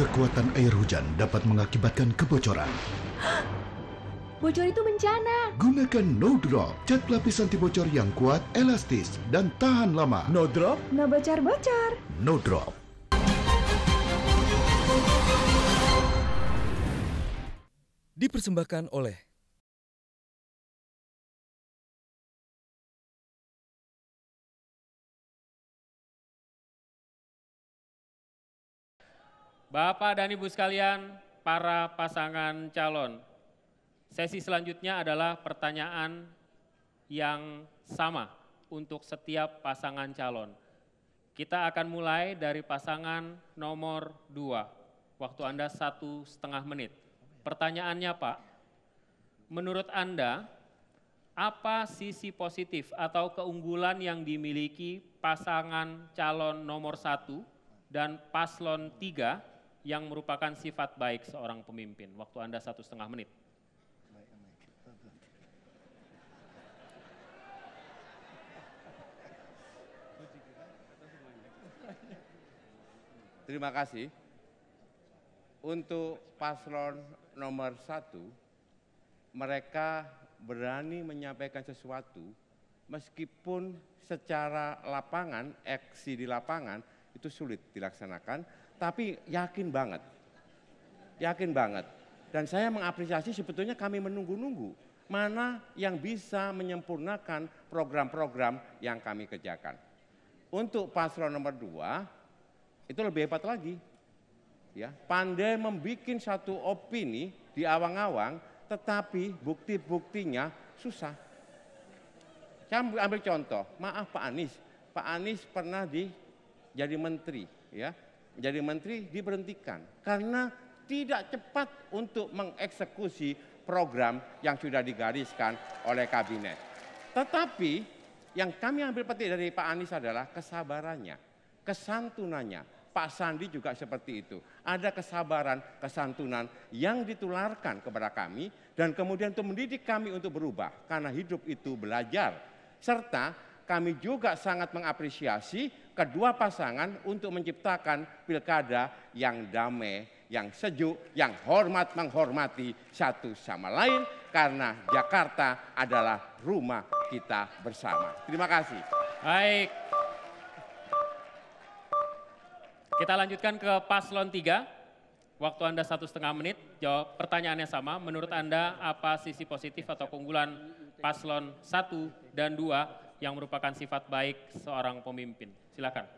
Kekuatan air hujan dapat mengakibatkan kebocoran. Bocor itu bencana. Gunakan No Drop, cat lapisan anti bocor yang kuat, elastis, dan tahan lama. No Drop? No bocor-bocor. No Drop. Dipersembahkan oleh Bapak dan Ibu sekalian, para pasangan calon. Sesi selanjutnya adalah pertanyaan yang sama untuk setiap pasangan calon. Kita akan mulai dari pasangan nomor dua. Waktu Anda satu setengah menit. Pertanyaannya Pak, menurut Anda apa sisi positif atau keunggulan yang dimiliki pasangan calon nomor satu dan paslon tiga yang merupakan sifat baik seorang pemimpin. Waktu Anda satu setengah menit. Terima kasih. Untuk paslon nomor satu, mereka berani menyampaikan sesuatu meskipun secara lapangan, eksi di lapangan itu sulit dilaksanakan, tapi yakin banget. Yakin banget. Dan saya mengapresiasi sebetulnya kami menunggu-nunggu mana yang bisa menyempurnakan program-program yang kami kerjakan. Untuk paslon nomor dua, itu lebih hebat lagi. Ya, pandai membuat satu opini di awang-awang, tetapi bukti-buktinya susah. Saya ambil contoh, maaf Pak Anies, Pak Anies pernah di, jadi menteri, ya jadi menteri diberhentikan karena tidak cepat untuk mengeksekusi program yang sudah digariskan oleh kabinet. Tetapi yang kami ambil petik dari Pak Anies adalah kesabarannya, kesantunannya. Pak Sandi juga seperti itu. Ada kesabaran, kesantunan yang ditularkan kepada kami dan kemudian itu mendidik kami untuk berubah karena hidup itu belajar serta kami juga sangat mengapresiasi kedua pasangan untuk menciptakan pilkada yang damai, yang sejuk, yang hormat menghormati satu sama lain karena Jakarta adalah rumah kita bersama. Terima kasih. Baik. Kita lanjutkan ke paslon 3. Waktu Anda satu setengah menit. Jawab pertanyaannya sama. Menurut Anda apa sisi positif atau keunggulan paslon 1 dan 2 yang merupakan sifat baik seorang pemimpin? Silakan.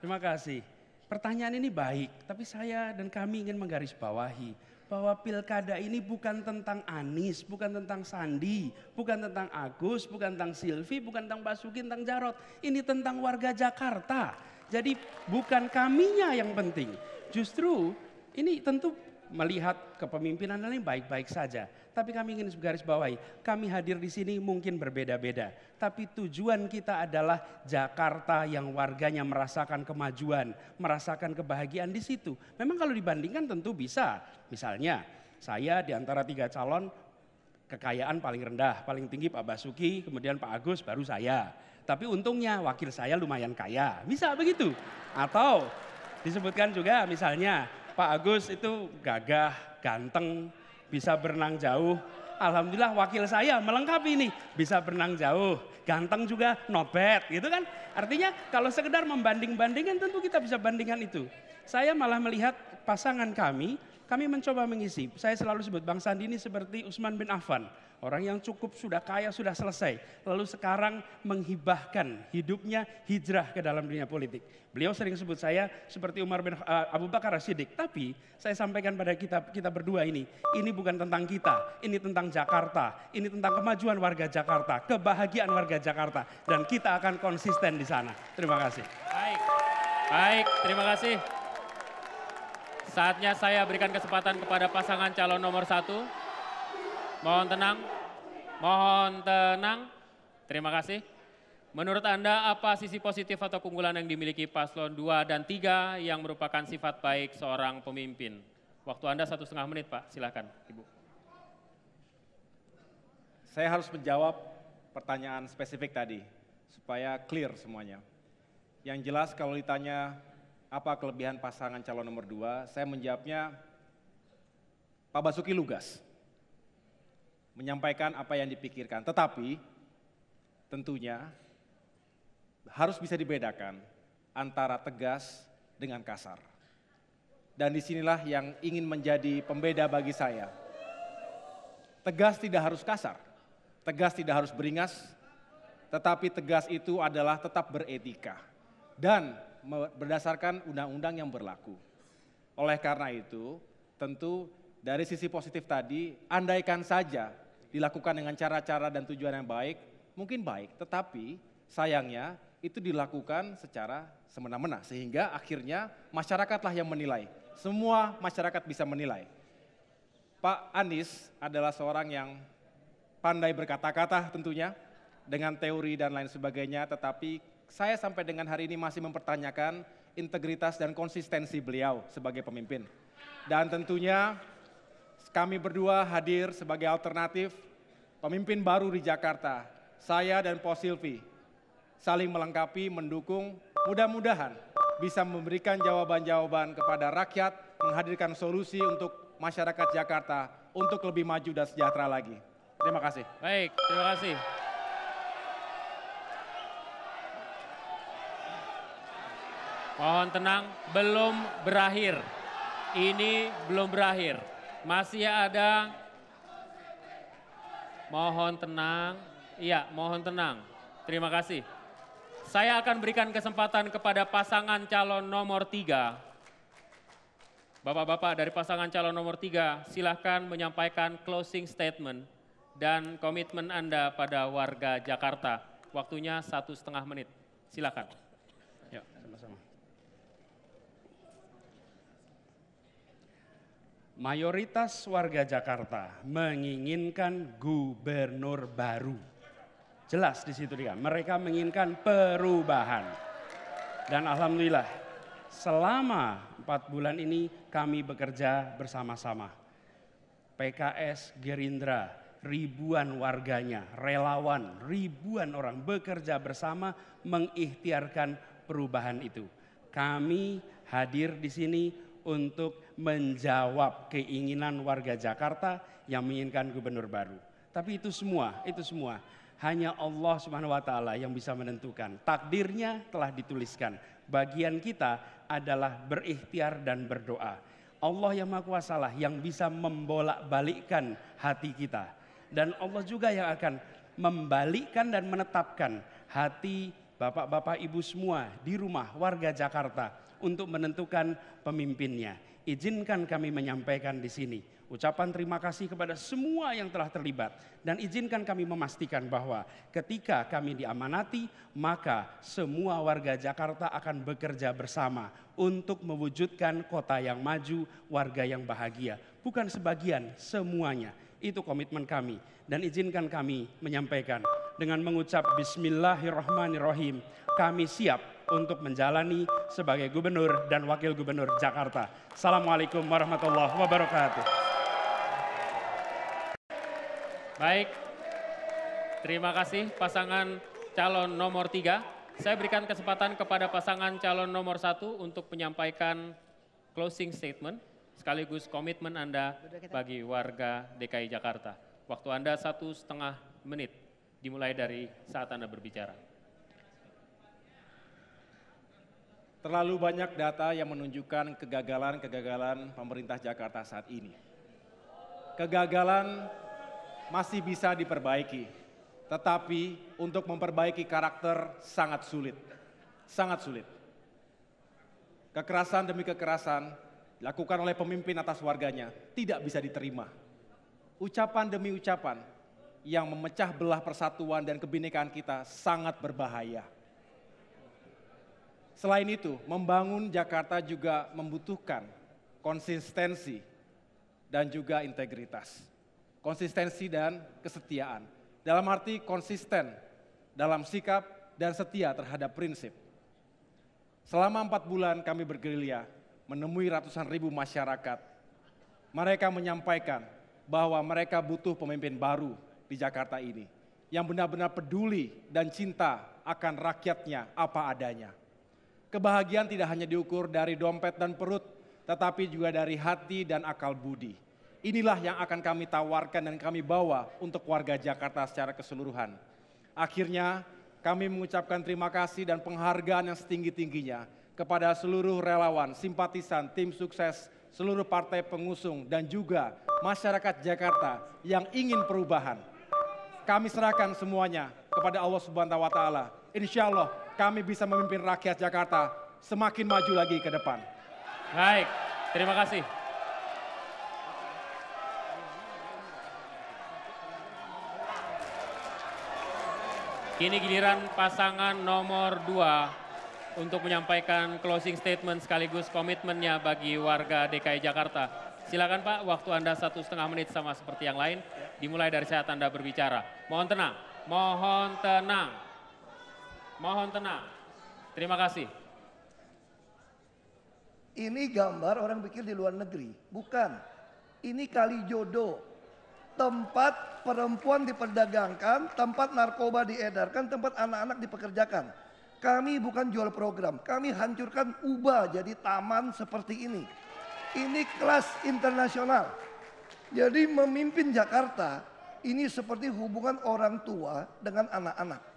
Terima kasih. Pertanyaan ini baik, tapi saya dan kami ingin menggarisbawahi bahwa pilkada ini bukan tentang Anies, bukan tentang Sandi, bukan tentang Agus, bukan tentang Silvi, bukan tentang Basuki, tentang Jarot. Ini tentang warga Jakarta. Jadi bukan kaminya yang penting. Justru ini tentu melihat kepemimpinan lain baik-baik saja. Tapi kami ingin garis bawahi, kami hadir di sini mungkin berbeda-beda. Tapi tujuan kita adalah Jakarta yang warganya merasakan kemajuan, merasakan kebahagiaan di situ. Memang kalau dibandingkan tentu bisa. Misalnya, saya di antara tiga calon kekayaan paling rendah, paling tinggi Pak Basuki, kemudian Pak Agus, baru saya. Tapi untungnya wakil saya lumayan kaya, bisa begitu. Atau disebutkan juga misalnya Pak Agus itu gagah, ganteng, bisa berenang jauh. Alhamdulillah wakil saya melengkapi ini bisa berenang jauh, ganteng juga, not bad gitu kan. Artinya kalau sekedar membanding-bandingkan tentu kita bisa bandingkan itu. Saya malah melihat pasangan kami, kami mencoba mengisi. Saya selalu sebut Bang Sandi ini seperti Usman bin Affan Orang yang cukup sudah kaya sudah selesai. Lalu sekarang menghibahkan hidupnya hijrah ke dalam dunia politik. Beliau sering sebut saya seperti Umar bin uh, Abu Bakar Siddiq. Tapi saya sampaikan pada kita kita berdua ini, ini bukan tentang kita, ini tentang Jakarta, ini tentang kemajuan warga Jakarta, kebahagiaan warga Jakarta, dan kita akan konsisten di sana. Terima kasih. Baik, baik, terima kasih. Saatnya saya berikan kesempatan kepada pasangan calon nomor satu. Mohon tenang. Mohon tenang. Terima kasih. Menurut Anda apa sisi positif atau keunggulan yang dimiliki paslon 2 dan 3 yang merupakan sifat baik seorang pemimpin? Waktu Anda satu setengah menit Pak, silakan Ibu. Saya harus menjawab pertanyaan spesifik tadi supaya clear semuanya. Yang jelas kalau ditanya apa kelebihan pasangan calon nomor 2, saya menjawabnya Pak Basuki lugas menyampaikan apa yang dipikirkan. Tetapi tentunya harus bisa dibedakan antara tegas dengan kasar. Dan disinilah yang ingin menjadi pembeda bagi saya. Tegas tidak harus kasar, tegas tidak harus beringas, tetapi tegas itu adalah tetap beretika dan berdasarkan undang-undang yang berlaku. Oleh karena itu, tentu dari sisi positif tadi, andaikan saja dilakukan dengan cara-cara dan tujuan yang baik, mungkin baik, tetapi sayangnya itu dilakukan secara semena-mena sehingga akhirnya masyarakatlah yang menilai. Semua masyarakat bisa menilai. Pak Anies adalah seorang yang pandai berkata-kata tentunya dengan teori dan lain sebagainya, tetapi saya sampai dengan hari ini masih mempertanyakan integritas dan konsistensi beliau sebagai pemimpin. Dan tentunya kami berdua hadir sebagai alternatif pemimpin baru di Jakarta. Saya dan Po Silvi saling melengkapi, mendukung, mudah-mudahan bisa memberikan jawaban-jawaban kepada rakyat, menghadirkan solusi untuk masyarakat Jakarta untuk lebih maju dan sejahtera lagi. Terima kasih. Baik, terima kasih. Mohon tenang, belum berakhir. Ini belum berakhir. Masih ada. Mohon tenang. Iya, mohon tenang. Terima kasih. Saya akan berikan kesempatan kepada pasangan calon nomor tiga. Bapak-bapak dari pasangan calon nomor tiga, silahkan menyampaikan closing statement dan komitmen Anda pada warga Jakarta. Waktunya satu setengah menit. Silakan. mayoritas warga Jakarta menginginkan gubernur baru. Jelas di situ dia, mereka menginginkan perubahan. Dan alhamdulillah, selama empat bulan ini kami bekerja bersama-sama. PKS, Gerindra, ribuan warganya, relawan, ribuan orang bekerja bersama mengikhtiarkan perubahan itu. Kami hadir di sini untuk menjawab keinginan warga Jakarta yang menginginkan gubernur baru. Tapi itu semua, itu semua hanya Allah Subhanahu wa taala yang bisa menentukan. Takdirnya telah dituliskan. Bagian kita adalah berikhtiar dan berdoa. Allah yang Maha Kuasa lah yang bisa membolak-balikkan hati kita dan Allah juga yang akan membalikkan dan menetapkan hati bapak-bapak ibu semua di rumah warga Jakarta untuk menentukan pemimpinnya izinkan kami menyampaikan di sini ucapan terima kasih kepada semua yang telah terlibat dan izinkan kami memastikan bahwa ketika kami diamanati maka semua warga Jakarta akan bekerja bersama untuk mewujudkan kota yang maju, warga yang bahagia, bukan sebagian, semuanya. Itu komitmen kami dan izinkan kami menyampaikan dengan mengucap bismillahirrahmanirrahim. Kami siap untuk menjalani sebagai gubernur dan wakil gubernur Jakarta. Assalamualaikum warahmatullahi wabarakatuh. Baik, terima kasih pasangan calon nomor tiga. Saya berikan kesempatan kepada pasangan calon nomor satu untuk menyampaikan closing statement sekaligus komitmen Anda bagi warga DKI Jakarta. Waktu Anda satu setengah menit dimulai dari saat Anda berbicara. Terlalu banyak data yang menunjukkan kegagalan-kegagalan pemerintah Jakarta saat ini. Kegagalan masih bisa diperbaiki, tetapi untuk memperbaiki karakter sangat sulit. Sangat sulit. Kekerasan demi kekerasan dilakukan oleh pemimpin atas warganya tidak bisa diterima. Ucapan demi ucapan yang memecah belah persatuan dan kebinekaan kita sangat berbahaya Selain itu, membangun Jakarta juga membutuhkan konsistensi dan juga integritas. Konsistensi dan kesetiaan. Dalam arti konsisten dalam sikap dan setia terhadap prinsip. Selama empat bulan kami bergerilya, menemui ratusan ribu masyarakat. Mereka menyampaikan bahwa mereka butuh pemimpin baru di Jakarta ini yang benar-benar peduli dan cinta akan rakyatnya apa adanya. Kebahagiaan tidak hanya diukur dari dompet dan perut, tetapi juga dari hati dan akal budi. Inilah yang akan kami tawarkan dan kami bawa untuk warga Jakarta secara keseluruhan. Akhirnya, kami mengucapkan terima kasih dan penghargaan yang setinggi-tingginya kepada seluruh relawan, simpatisan, tim sukses, seluruh partai pengusung, dan juga masyarakat Jakarta yang ingin perubahan. Kami serahkan semuanya kepada Allah Subhanahu wa Ta'ala. Insya Allah, kami bisa memimpin rakyat Jakarta semakin maju lagi ke depan. Baik, terima kasih. Kini giliran pasangan nomor dua untuk menyampaikan closing statement sekaligus komitmennya bagi warga DKI Jakarta. Silakan Pak, waktu Anda satu setengah menit sama seperti yang lain. Dimulai dari saat Anda berbicara. Mohon tenang, mohon tenang. Mohon tenang. Terima kasih. Ini gambar orang pikir di luar negeri. Bukan. Ini kali jodoh. Tempat perempuan diperdagangkan, tempat narkoba diedarkan, tempat anak-anak dipekerjakan. Kami bukan jual program, kami hancurkan ubah jadi taman seperti ini. Ini kelas internasional. Jadi memimpin Jakarta ini seperti hubungan orang tua dengan anak-anak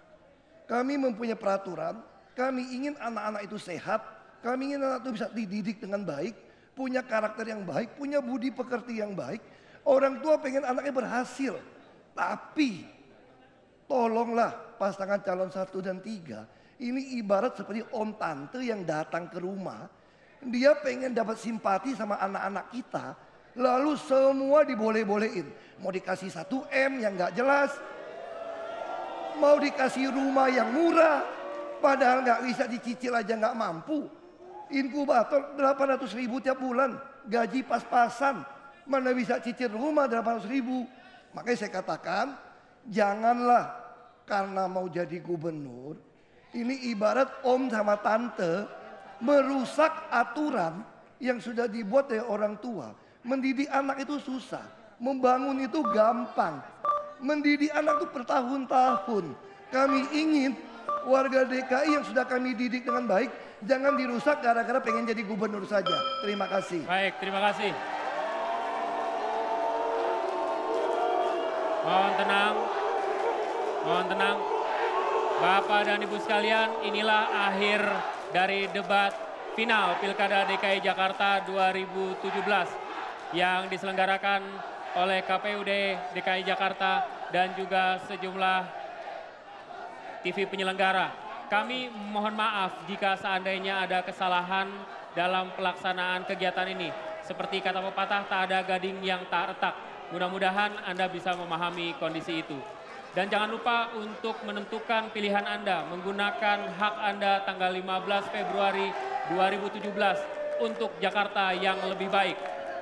kami mempunyai peraturan, kami ingin anak-anak itu sehat, kami ingin anak itu bisa dididik dengan baik, punya karakter yang baik, punya budi pekerti yang baik. Orang tua pengen anaknya berhasil, tapi tolonglah pasangan calon satu dan tiga. Ini ibarat seperti om tante yang datang ke rumah, dia pengen dapat simpati sama anak-anak kita, lalu semua diboleh-bolehin. Mau dikasih satu m yang gak jelas, mau dikasih rumah yang murah, padahal nggak bisa dicicil aja nggak mampu. Inkubator 800 ribu tiap bulan, gaji pas-pasan, mana bisa cicil rumah 800 ribu. Makanya saya katakan, janganlah karena mau jadi gubernur, ini ibarat om sama tante merusak aturan yang sudah dibuat oleh orang tua. Mendidik anak itu susah, membangun itu gampang mendidik anak itu bertahun-tahun. Kami ingin warga DKI yang sudah kami didik dengan baik, jangan dirusak gara-gara pengen jadi gubernur saja. Terima kasih. Baik, terima kasih. Mohon tenang, mohon tenang. Bapak dan Ibu sekalian, inilah akhir dari debat final Pilkada DKI Jakarta 2017 yang diselenggarakan oleh KPUD DKI Jakarta dan juga sejumlah TV penyelenggara. Kami mohon maaf jika seandainya ada kesalahan dalam pelaksanaan kegiatan ini. Seperti kata pepatah, tak ada gading yang tak retak. Mudah-mudahan Anda bisa memahami kondisi itu. Dan jangan lupa untuk menentukan pilihan Anda menggunakan hak Anda tanggal 15 Februari 2017 untuk Jakarta yang lebih baik.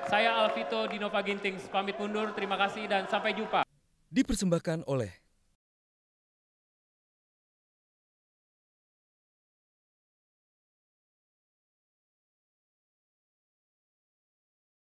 Saya Alvito Dinova Gintings, pamit mundur, terima kasih dan sampai jumpa. Dipersembahkan oleh